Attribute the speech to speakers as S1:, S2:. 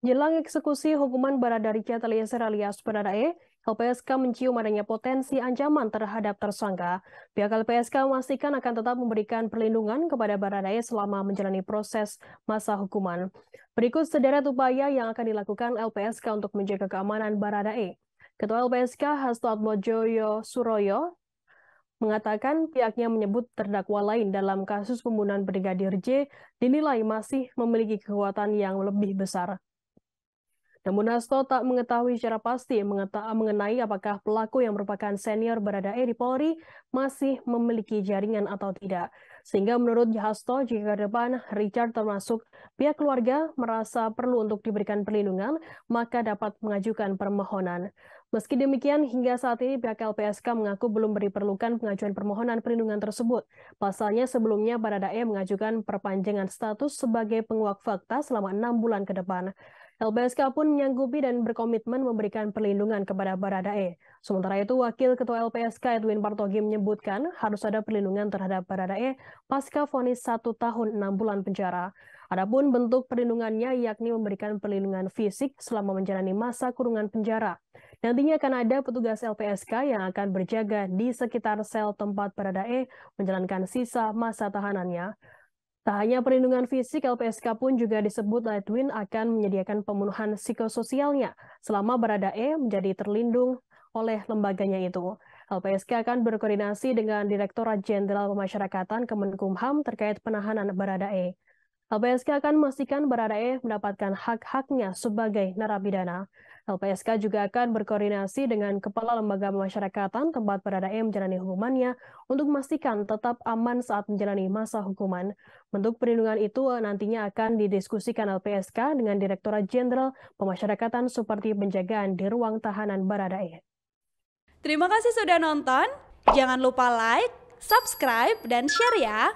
S1: Jelang eksekusi hukuman Richard Eliezer alias Baradae, LPSK mencium adanya potensi ancaman terhadap tersangka. Pihak LPSK memastikan akan tetap memberikan perlindungan kepada Baradae selama menjalani proses masa hukuman. Berikut sederet upaya yang akan dilakukan LPSK untuk menjaga keamanan Baradae. Ketua LPSK Hasto Atmojoyo Suroyo mengatakan pihaknya menyebut terdakwa lain dalam kasus pembunuhan Brigadir J dinilai masih memiliki kekuatan yang lebih besar. Namun Hasto tak mengetahui secara pasti mengenai apakah pelaku yang merupakan senior berada di Polri masih memiliki jaringan atau tidak. Sehingga menurut Hasto, jika ke depan Richard termasuk pihak keluarga merasa perlu untuk diberikan perlindungan, maka dapat mengajukan permohonan. Meski demikian, hingga saat ini pihak LPSK mengaku belum diperlukan pengajuan permohonan perlindungan tersebut. Pasalnya sebelumnya Baradae mengajukan perpanjangan status sebagai penguak fakta selama enam bulan ke depan. LPSK pun menyanggupi dan berkomitmen memberikan perlindungan kepada Baradae. Sementara itu, Wakil Ketua LPSK Edwin Partogi menyebutkan harus ada perlindungan terhadap Baradae pasca vonis satu tahun enam bulan penjara. Adapun bentuk perlindungannya yakni memberikan perlindungan fisik selama menjalani masa kurungan penjara. Nantinya akan ada petugas LPSK yang akan berjaga di sekitar sel tempat Baradae menjalankan sisa masa tahanannya. Tak hanya perlindungan fisik, LPSK pun juga disebut Lightwin akan menyediakan pemenuhan psikososialnya selama berada E menjadi terlindung oleh lembaganya itu. LPSK akan berkoordinasi dengan Direktorat Jenderal Pemasyarakatan Kemenkumham terkait penahanan berada E. LPSK akan memastikan baradae mendapatkan hak-haknya sebagai narapidana. LPSK juga akan berkoordinasi dengan Kepala Lembaga Pemasyarakatan tempat baradae menjalani hukumannya untuk memastikan tetap aman saat menjalani masa hukuman. Bentuk perlindungan itu nantinya akan didiskusikan LPSK dengan Direktorat Jenderal Pemasyarakatan seperti penjagaan di ruang tahanan baradae. Terima kasih sudah nonton. Jangan lupa like, subscribe, dan share ya.